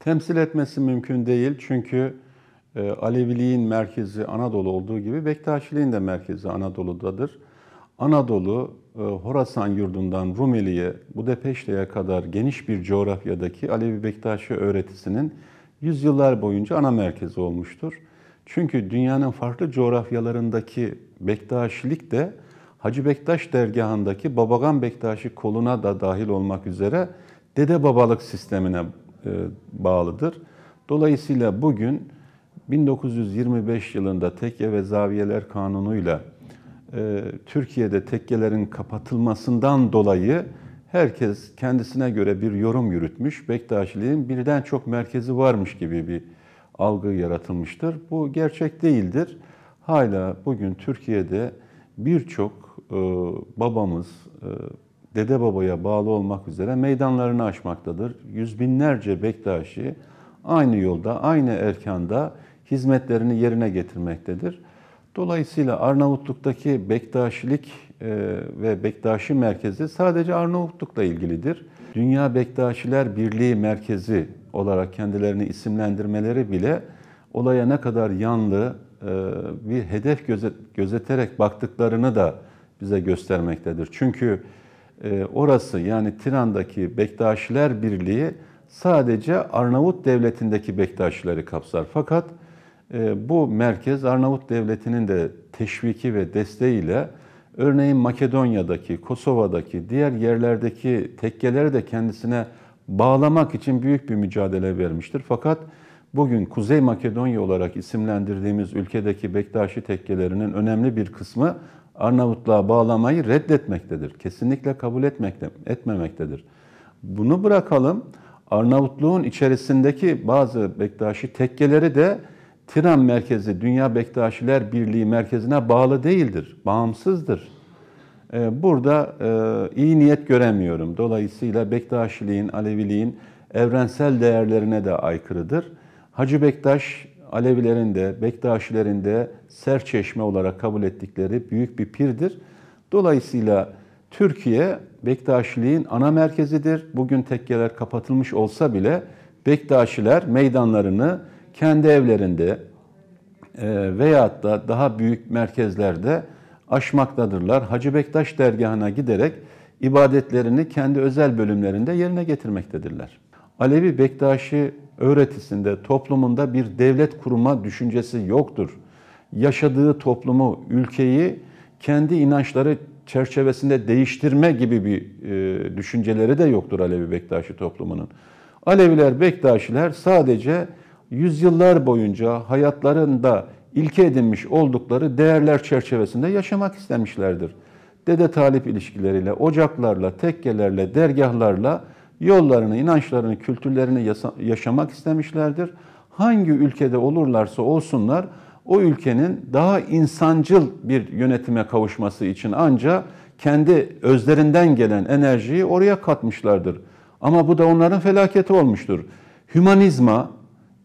temsil etmesi mümkün değil. Çünkü e, Aleviliğin merkezi Anadolu olduğu gibi Bektaşiliğin de merkezi Anadolu'dadır. Anadolu, e, Horasan yurdundan Rumeli'ye, Budapeşte'ye kadar geniş bir coğrafyadaki Alevi Bektaşi öğretisinin yüzyıllar boyunca ana merkezi olmuştur. Çünkü dünyanın farklı coğrafyalarındaki Bektaşilik de Hacı Bektaş dergahındaki Babagan Bektaşi koluna da dahil olmak üzere dede babalık sistemine e, bağlıdır. Dolayısıyla bugün 1925 yılında tekke ve zaviyeler kanunuyla e, Türkiye'de tekkelerin kapatılmasından dolayı herkes kendisine göre bir yorum yürütmüş. Bektaşiliğin birden çok merkezi varmış gibi bir algı yaratılmıştır. Bu gerçek değildir. Hala bugün Türkiye'de birçok e, babamız, dede babaya bağlı olmak üzere meydanlarını açmaktadır. Yüz binlerce Bektaşi aynı yolda, aynı erkanda hizmetlerini yerine getirmektedir. Dolayısıyla Arnavutluk'taki Bektaşilik e, ve Bektaşi merkezi sadece Arnavutluk'la ilgilidir. Dünya Bektaşiler Birliği Merkezi olarak kendilerini isimlendirmeleri bile olaya ne kadar yanlı e, bir hedef gözeterek baktıklarını da bize göstermektedir. Çünkü ee, orası yani Tiran'daki Bektaşiler Birliği sadece Arnavut Devleti'ndeki Bektaşileri kapsar. Fakat e, bu merkez Arnavut Devleti'nin de teşviki ve desteğiyle örneğin Makedonya'daki, Kosova'daki, diğer yerlerdeki tekkeleri de kendisine bağlamak için büyük bir mücadele vermiştir. Fakat bugün Kuzey Makedonya olarak isimlendirdiğimiz ülkedeki Bektaşi tekkelerinin önemli bir kısmı Arnavutluğa bağlamayı reddetmektedir. Kesinlikle kabul etmekte, etmemektedir. Bunu bırakalım. Arnavutluğun içerisindeki bazı Bektaşi tekkeleri de Tiran merkezi Dünya Bektaşiler Birliği merkezine bağlı değildir, bağımsızdır. Ee, burada e, iyi niyet göremiyorum. Dolayısıyla Bektaşiliğin, Aleviliğin evrensel değerlerine de aykırıdır. Hacı Bektaş Alevilerin de, Bektaşilerin de serçeşme olarak kabul ettikleri büyük bir pirdir. Dolayısıyla Türkiye Bektaşiliğin ana merkezidir. Bugün tekkeler kapatılmış olsa bile Bektaşiler meydanlarını kendi evlerinde e, veyahut da daha büyük merkezlerde aşmaktadırlar. Hacı Bektaş dergahına giderek ibadetlerini kendi özel bölümlerinde yerine getirmektedirler. Alevi Bektaşi öğretisinde, toplumunda bir devlet kurma düşüncesi yoktur. Yaşadığı toplumu, ülkeyi kendi inançları çerçevesinde değiştirme gibi bir e, düşünceleri de yoktur Alevi Bektaşi toplumunun. Aleviler, Bektaşiler sadece yüzyıllar boyunca hayatlarında ilke edinmiş oldukları değerler çerçevesinde yaşamak istemişlerdir. Dede talip ilişkileriyle, ocaklarla, tekkelerle, dergahlarla, yollarını, inançlarını, kültürlerini yaşamak istemişlerdir. Hangi ülkede olurlarsa olsunlar o ülkenin daha insancıl bir yönetime kavuşması için ancak kendi özlerinden gelen enerjiyi oraya katmışlardır. Ama bu da onların felaketi olmuştur. Hümanizma,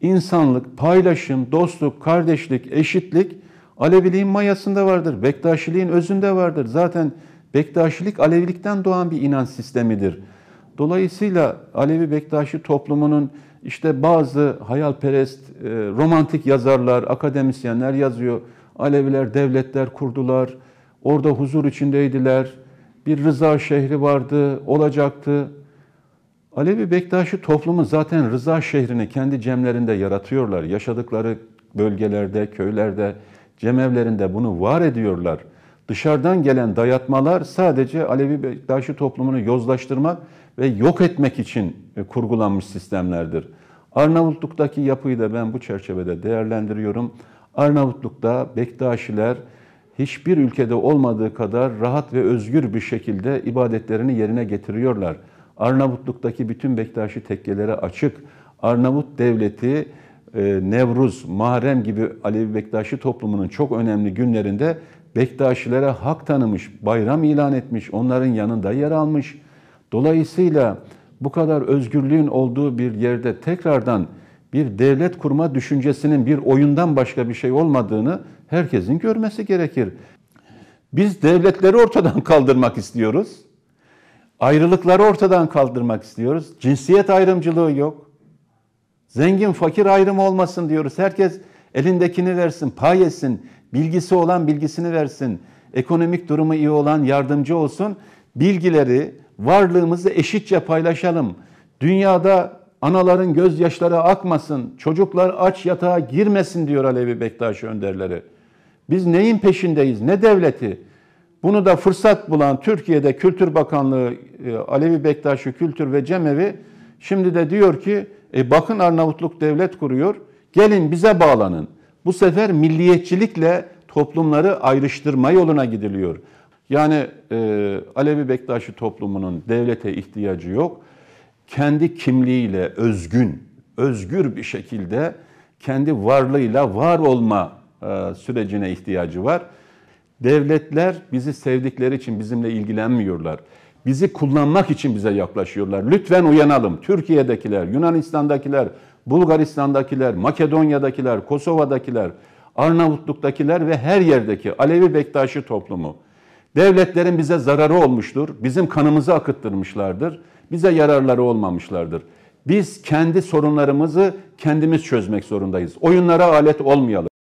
insanlık, paylaşım, dostluk, kardeşlik, eşitlik Aleviliğin mayasında vardır. Bektaşiliğin özünde vardır. Zaten Bektaşilik Alevilikten doğan bir inanç sistemidir. Dolayısıyla Alevi Bektaşi toplumunun işte bazı hayalperest, e, romantik yazarlar, akademisyenler yazıyor. Aleviler devletler kurdular, orada huzur içindeydiler, bir rıza şehri vardı, olacaktı. Alevi Bektaşi toplumu zaten rıza şehrini kendi cemlerinde yaratıyorlar. Yaşadıkları bölgelerde, köylerde, cemevlerinde bunu var ediyorlar.'' Dışarıdan gelen dayatmalar sadece Alevi Bektaşi toplumunu yozlaştırmak ve yok etmek için e, kurgulanmış sistemlerdir. Arnavutluk'taki yapıyı da ben bu çerçevede değerlendiriyorum. Arnavutluk'ta Bektaşiler hiçbir ülkede olmadığı kadar rahat ve özgür bir şekilde ibadetlerini yerine getiriyorlar. Arnavutluk'taki bütün Bektaşi tekkelere açık. Arnavut devleti e, Nevruz, Mahrem gibi Alevi Bektaşi toplumunun çok önemli günlerinde Bektaşilere hak tanımış, bayram ilan etmiş, onların yanında yer almış. Dolayısıyla bu kadar özgürlüğün olduğu bir yerde tekrardan bir devlet kurma düşüncesinin bir oyundan başka bir şey olmadığını herkesin görmesi gerekir. Biz devletleri ortadan kaldırmak istiyoruz. Ayrılıkları ortadan kaldırmak istiyoruz. Cinsiyet ayrımcılığı yok. Zengin fakir ayrımı olmasın diyoruz. Herkes elindekini versin, pay etsin. Bilgisi olan bilgisini versin. Ekonomik durumu iyi olan yardımcı olsun. Bilgileri, varlığımızı eşitçe paylaşalım. Dünyada anaların gözyaşları akmasın, çocuklar aç yatağa girmesin diyor Alevi Bektaş önderleri. Biz neyin peşindeyiz? Ne devleti? Bunu da fırsat bulan Türkiye'de Kültür Bakanlığı, e, Alevi Bektaşi Kültür ve Cemevi şimdi de diyor ki e bakın Arnavutluk devlet kuruyor. Gelin bize bağlanın. Bu sefer milliyetçilikle toplumları ayrıştırma yoluna gidiliyor. Yani e, Alevi Bektaşi toplumunun devlete ihtiyacı yok. Kendi kimliğiyle özgün, özgür bir şekilde kendi varlığıyla var olma e, sürecine ihtiyacı var. Devletler bizi sevdikleri için bizimle ilgilenmiyorlar bizi kullanmak için bize yaklaşıyorlar. Lütfen uyanalım. Türkiye'dekiler, Yunanistan'dakiler, Bulgaristan'dakiler, Makedonya'dakiler, Kosova'dakiler, Arnavutluk'takiler ve her yerdeki Alevi Bektaşi toplumu. Devletlerin bize zararı olmuştur. Bizim kanımızı akıttırmışlardır. Bize yararları olmamışlardır. Biz kendi sorunlarımızı kendimiz çözmek zorundayız. Oyunlara alet olmayalım.